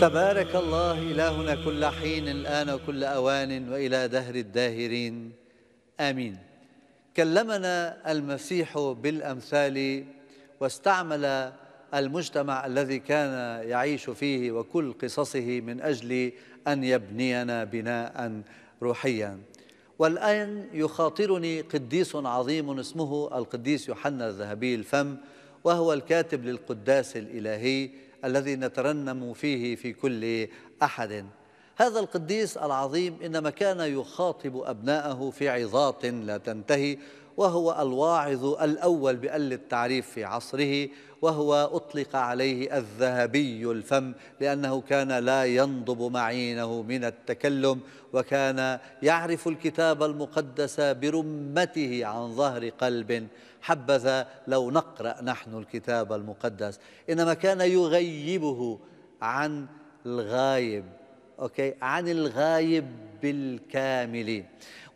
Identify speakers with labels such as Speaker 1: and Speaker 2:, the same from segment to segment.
Speaker 1: تبارك الله إلهنا كل حين الآن وكل أوان وإلى دهر الداهرين آمين كلمنا المسيح بالأمثال واستعمل المجتمع الذي كان يعيش فيه وكل قصصه من أجل أن يبنينا بناء روحيا والآن يخاطرني قديس عظيم اسمه القديس يوحنا الذهبي الفم وهو الكاتب للقداس الإلهي الذي نترنم فيه في كل أحد هذا القديس العظيم إنما كان يخاطب أبناءه في عظات لا تنتهي وهو الواعظ الأول بأل التعريف في عصره وهو أطلق عليه الذهبي الفم لأنه كان لا ينضب معينه من التكلم وكان يعرف الكتاب المقدس برمته عن ظهر قلب حبذا لو نقرأ نحن الكتاب المقدس إنما كان يغيبه عن الغايب أوكي عن الغايب بالكامل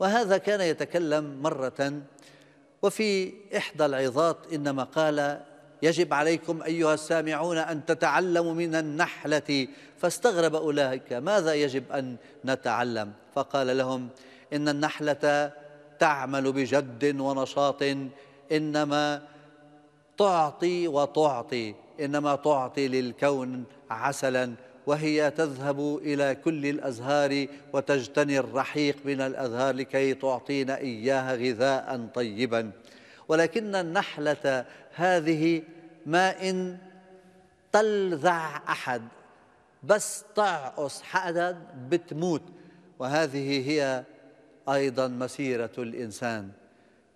Speaker 1: وهذا كان يتكلم مرة وفي إحدى العظات إنما قال يجب عليكم أيها السامعون أن تتعلموا من النحلة فاستغرب أولئك ماذا يجب أن نتعلم فقال لهم إن النحلة تعمل بجد ونشاط إنما تعطي وتعطي إنما تعطي للكون عسلا وهي تذهب إلى كل الأزهار وتجتني الرحيق من الأزهار لكي تعطينا إياها غذاء طيبا ولكن النحلة هذه ما إن تلذع أحد بس تعقص حدا بتموت وهذه هي أيضا مسيرة الإنسان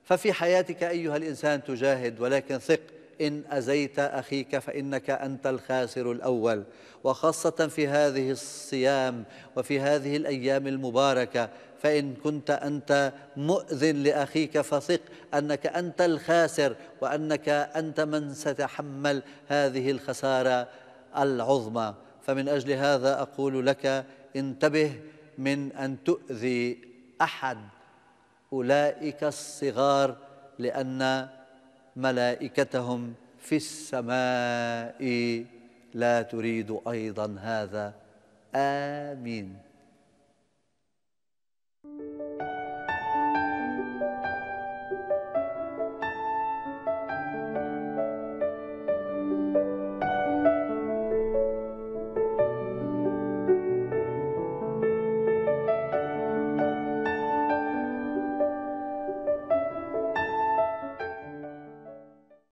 Speaker 1: ففي حياتك أيها الإنسان تجاهد ولكن ثق إن أزيت أخيك فإنك أنت الخاسر الأول وخاصة في هذه الصيام وفي هذه الأيام المباركة فإن كنت أنت مؤذن لأخيك فثق أنك أنت الخاسر وأنك أنت من ستحمل هذه الخسارة العظمى فمن أجل هذا أقول لك انتبه من أن تؤذي أحد أولئك الصغار لأن ملائكتهم في السماء لا تريد أيضا هذا آمين